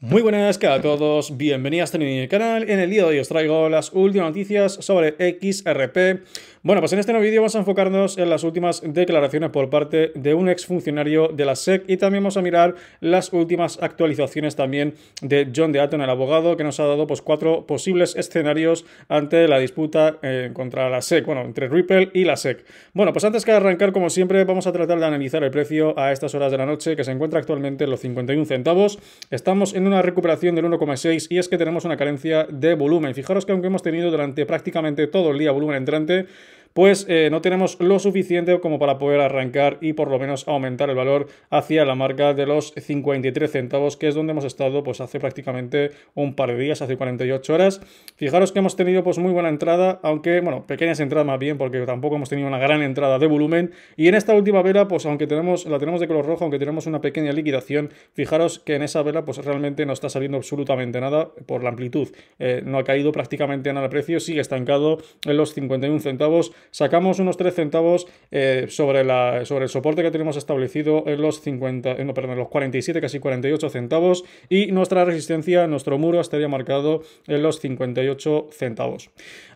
Muy buenas a todos, bienvenidos a mi canal. En el día de hoy os traigo las últimas noticias sobre XRP. Bueno, pues en este nuevo vídeo vamos a enfocarnos en las últimas declaraciones por parte de un exfuncionario de la SEC y también vamos a mirar las últimas actualizaciones también de John Deaton, el abogado, que nos ha dado pues, cuatro posibles escenarios ante la disputa eh, contra la SEC, bueno, entre Ripple y la SEC. Bueno, pues antes que arrancar, como siempre, vamos a tratar de analizar el precio a estas horas de la noche que se encuentra actualmente en los 51 centavos. Estamos en una recuperación del 1,6 y es que tenemos una carencia de volumen. Fijaros que aunque hemos tenido durante prácticamente todo el día volumen entrante, pues eh, no tenemos lo suficiente como para poder arrancar y por lo menos aumentar el valor hacia la marca de los 53 centavos, que es donde hemos estado pues hace prácticamente un par de días, hace 48 horas. Fijaros que hemos tenido pues muy buena entrada, aunque, bueno, pequeñas entradas más bien, porque tampoco hemos tenido una gran entrada de volumen. Y en esta última vela, pues aunque tenemos, la tenemos de color rojo, aunque tenemos una pequeña liquidación, fijaros que en esa vela pues realmente no está saliendo absolutamente nada por la amplitud. Eh, no ha caído prácticamente nada el precio, sigue estancado en los 51 centavos sacamos unos 3 centavos eh, sobre, la, sobre el soporte que tenemos establecido en los, 50, eh, no, perdón, en los 47, casi 48 centavos y nuestra resistencia, nuestro muro estaría marcado en los 58 centavos.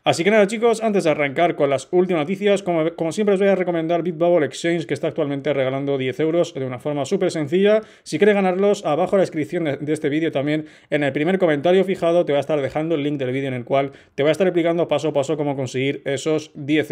Así que nada chicos, antes de arrancar con las últimas noticias, como, siempre os voy a recomendar Bitbubble Exchange que está actualmente regalando 10 euros de una forma súper sencilla. Si quieres ganarlos, abajo en la descripción de, este vídeo también en el primer comentario fijado te voy a estar dejando el link del vídeo en el cual te voy a estar explicando paso a paso cómo conseguir esos 10 euros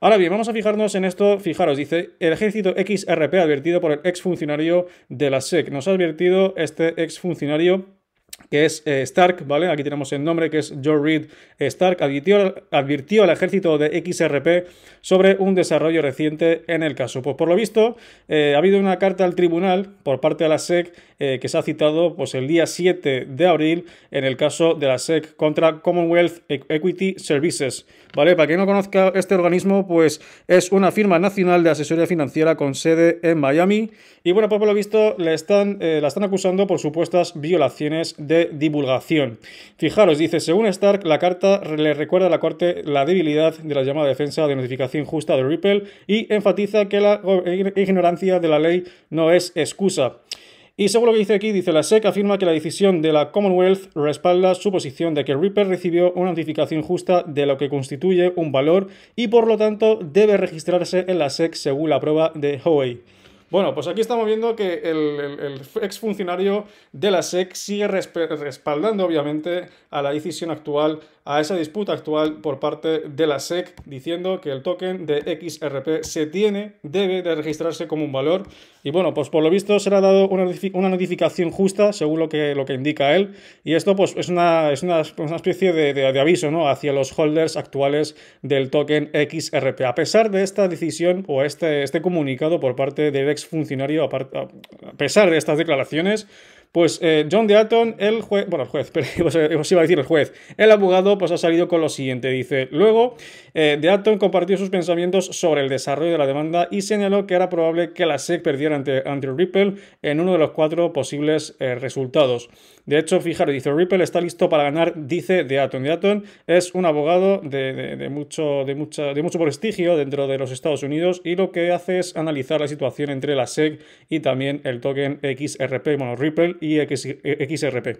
Ahora bien, vamos a fijarnos en esto. Fijaros, dice el ejército XRP advertido por el exfuncionario de la SEC. Nos ha advertido este exfuncionario que es eh, Stark, ¿vale? Aquí tenemos el nombre, que es Joe Reed Stark, advirtió, advirtió, al ejército de XRP sobre un desarrollo reciente en el caso. Pues por lo visto, eh, ha habido una carta al tribunal por parte de la SEC eh, que se ha citado pues, el día 7 de abril en el caso de la SEC contra Commonwealth Equity Services, ¿vale? Para quien no conozca este organismo, pues es una firma nacional de asesoría financiera con sede en Miami y bueno, pues por lo visto le están, la están acusando por supuestas violaciones de divulgación. Fijaros, dice, según Stark, la carta le recuerda a la Corte la debilidad de la llamada defensa de notificación justa de Ripple y enfatiza que la ignorancia de la ley no es excusa. Y según lo que dice aquí, dice la SEC afirma que la decisión de la Commonwealth respalda su posición de que Ripple recibió una notificación justa de lo que constituye un valor y por lo tanto debe registrarse en la SEC según la prueba de Howey. Bueno, pues aquí estamos viendo que el, exfuncionario ex funcionario de la SEC sigue respaldando, obviamente, a la decisión actual, a esa disputa actual por parte de la SEC, diciendo que el token de XRP se tiene, debe de registrarse como un valor y bueno, pues por lo visto se le ha dado una, notificación justa, según lo que, lo que indica él, y esto pues es una, pues, especie de, aviso ¿no? hacia los holders actuales del token XRP. A pesar de esta decisión o este, este comunicado por parte del ex funcionario, a pesar de estas declaraciones, pues eh, John Deaton, el juez, bueno, el juez, pero os, iba a decir el juez, el abogado, pues ha salido con lo siguiente. Dice, luego, eh, Deaton compartió sus pensamientos sobre el desarrollo de la demanda y señaló que era probable que la SEC perdiera ante, Andrew Ripple en uno de los cuatro posibles eh, resultados. De hecho, fijaros, dice, Ripple está listo para ganar, dice Deaton. Deaton es un abogado de, de mucho, de, de mucho prestigio dentro de los Estados Unidos y lo que hace es analizar la situación entre la SEC y también el token XRP, bueno, Ripple y XRP.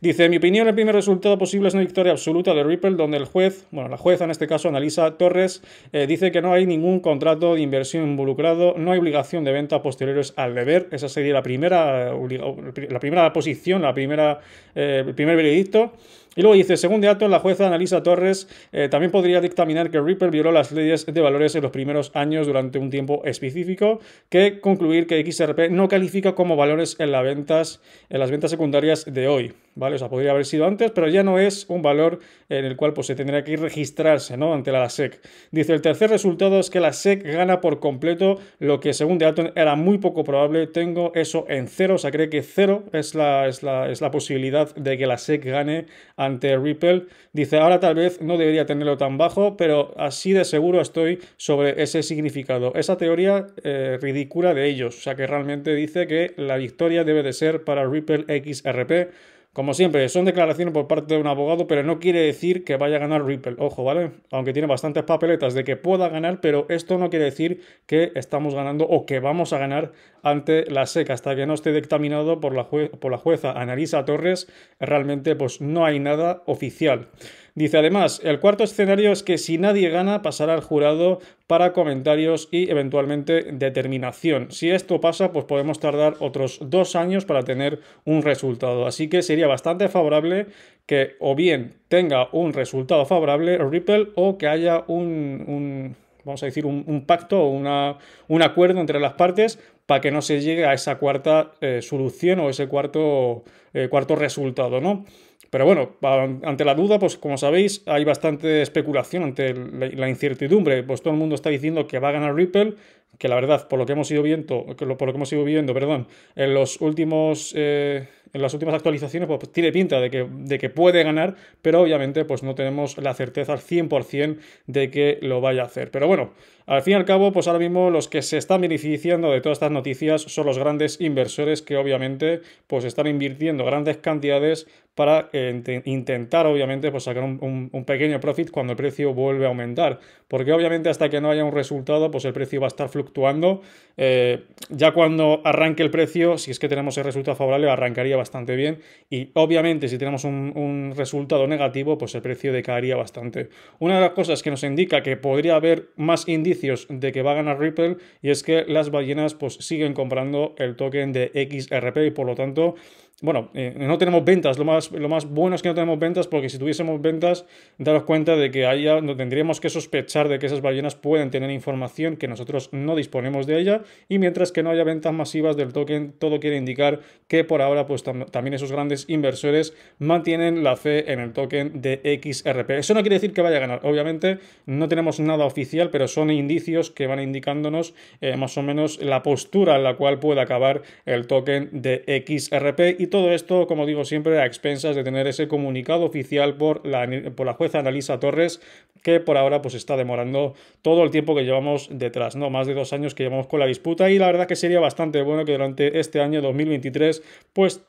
Dice, en mi opinión, el primer resultado posible es una victoria absoluta de Ripple, donde el juez, bueno, la jueza en este caso, Annalisa Torres, eh, dice que no hay ningún contrato de inversión involucrado, no hay obligación de venta posteriores al deber. Esa sería la primera, la primera posición, la primera, eh, el primer veredicto. Y luego dice, según de Alto, la jueza Analisa Torres eh, también podría dictaminar que Ripper violó las leyes de valores en los primeros años durante un tiempo específico, que concluir que XRP no califica como valores en, ventas, en las ventas secundarias de hoy. ¿vale? O sea, podría haber sido antes, pero ya no es un valor en el cual pues, se tendría que ir registrarse, ¿no? Ante la SEC. Dice, el tercer resultado es que la SEC gana por completo lo que según Deaton era muy poco probable. Tengo eso en cero, o sea, cree que cero es la, es la, posibilidad de que la SEC gane ante Ripple. Dice, ahora tal vez no debería tenerlo tan bajo, pero así de seguro estoy sobre ese significado. Esa teoría eh, ridícula de ellos, o sea, que realmente dice que la victoria debe de ser para Ripple XRP como siempre, son declaraciones por parte de un abogado, pero no quiere decir que vaya a ganar Ripple. Ojo, ¿vale? Aunque tiene bastantes papeletas de que pueda ganar, pero esto no quiere decir que estamos ganando o que vamos a ganar ante la SEC. Hasta que no esté dictaminado por la, por la jueza Analisa Torres, realmente pues, no hay nada oficial. Dice además, el cuarto escenario es que si nadie gana pasará al jurado para comentarios y eventualmente determinación. Si esto pasa, pues podemos tardar otros dos años para tener un resultado. Así que sería bastante favorable que o bien tenga un resultado favorable Ripple o que haya un vamos a decir, un, pacto o un acuerdo entre las partes para que no se llegue a esa cuarta eh, solución o ese cuarto, eh, cuarto resultado, ¿no? Pero bueno, ante la duda, pues como sabéis, hay bastante especulación ante la incertidumbre. Pues todo el mundo está diciendo que va a ganar Ripple, que la verdad, por lo que hemos ido viendo, por lo que hemos ido viendo perdón, en los últimos. Eh, en las últimas actualizaciones pues, pues, tiene pinta de que, de que puede ganar, pero obviamente pues, no tenemos la certeza al 100% de que lo vaya a hacer. Pero bueno, al fin y al cabo, pues ahora mismo los que se están beneficiando de todas estas noticias son los grandes inversores que obviamente pues, están invirtiendo grandes cantidades para eh, intentar, obviamente, pues sacar un, pequeño profit cuando el precio vuelve a aumentar. Porque obviamente hasta que no haya un resultado, pues el precio va a estar fluctuando. Eh, ya cuando arranque el precio, si es que tenemos el resultado favorable, arrancaría bastante bien. Y obviamente, si tenemos un, resultado negativo, pues el precio decaería bastante. Una de las cosas que nos indica que podría haber más indicios de que va a ganar Ripple y es que las ballenas pues siguen comprando el token de XRP y por lo tanto bueno, eh, no tenemos ventas. Lo más, lo más bueno es que no tenemos ventas porque si tuviésemos ventas, daros cuenta de que tendríamos que sospechar de que esas ballenas pueden tener información que nosotros no disponemos de ella. Y mientras que no haya ventas masivas del token, todo quiere indicar que por ahora, pues también esos grandes inversores mantienen la fe en el token de XRP. Eso no quiere decir que vaya a ganar. Obviamente, no tenemos nada oficial, pero son indicios que van indicándonos eh, más o menos la postura en la cual puede acabar el token de XRP todo esto, como digo siempre, a expensas de tener ese comunicado oficial por la, por la jueza Analisa Torres, que por ahora pues está demorando todo el tiempo que llevamos detrás, ¿no? Más de dos años que llevamos con la disputa y la verdad que sería bastante bueno que durante este año 2023 pues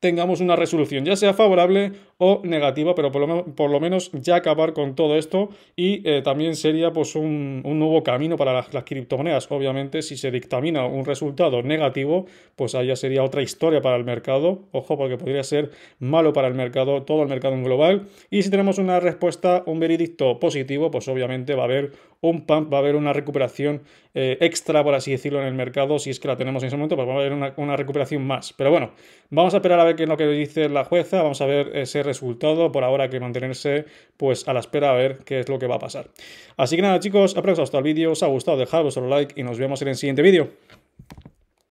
tengamos una resolución, ya sea favorable o negativa, pero por lo, menos ya acabar con todo esto y eh, también sería pues un, nuevo camino para las, criptomonedas. Obviamente, si se dictamina un resultado negativo, pues allá sería otra historia para el mercado. Ojo, porque podría ser malo para el mercado, todo el mercado en global. Y si tenemos una respuesta, un veredicto positivo, pues obviamente va a haber un pump, va a haber una recuperación eh, extra, por así decirlo, en el mercado. Si es que la tenemos en ese momento, pues va a haber una, una recuperación más. Pero bueno, vamos a esperar a que qué es lo que dice la jueza, vamos a ver ese resultado. Por ahora hay que mantenerse pues a la espera a ver qué es lo que va a pasar. Así que nada chicos, haya hasta el vídeo, os ha gustado, dejad un like y nos vemos en el siguiente vídeo.